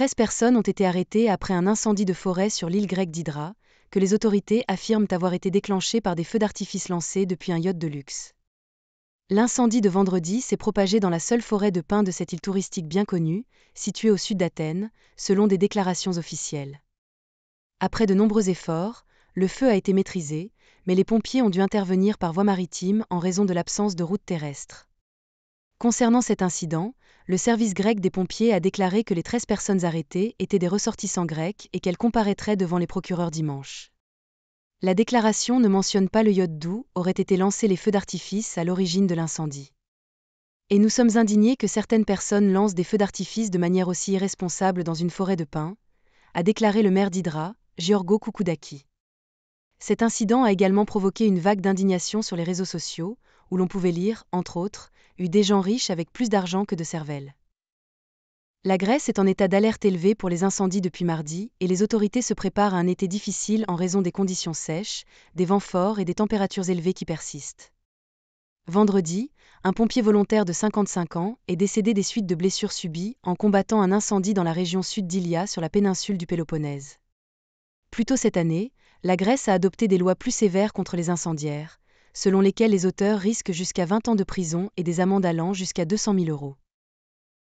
13 personnes ont été arrêtées après un incendie de forêt sur l'île grecque d'Hydra, que les autorités affirment avoir été déclenché par des feux d'artifice lancés depuis un yacht de luxe. L'incendie de vendredi s'est propagé dans la seule forêt de pins de cette île touristique bien connue, située au sud d'Athènes, selon des déclarations officielles. Après de nombreux efforts, le feu a été maîtrisé, mais les pompiers ont dû intervenir par voie maritime en raison de l'absence de routes terrestres. Concernant cet incident, le service grec des pompiers a déclaré que les 13 personnes arrêtées étaient des ressortissants grecs et qu'elles comparaîtraient devant les procureurs dimanche. La déclaration ne mentionne pas le yacht d'où auraient été lancés les feux d'artifice à l'origine de l'incendie. Et nous sommes indignés que certaines personnes lancent des feux d'artifice de manière aussi irresponsable dans une forêt de pins, a déclaré le maire d'Hydra, Giorgo Koukoudaki. Cet incident a également provoqué une vague d'indignation sur les réseaux sociaux, où l'on pouvait lire, entre autres, eu des gens riches avec plus d'argent que de cervelle. La Grèce est en état d'alerte élevée pour les incendies depuis mardi et les autorités se préparent à un été difficile en raison des conditions sèches, des vents forts et des températures élevées qui persistent. Vendredi, un pompier volontaire de 55 ans est décédé des suites de blessures subies en combattant un incendie dans la région sud d'Ilia sur la péninsule du Péloponnèse. Plus tôt cette année, la Grèce a adopté des lois plus sévères contre les incendiaires, selon lesquelles les auteurs risquent jusqu'à 20 ans de prison et des amendes allant jusqu'à 200 000 euros.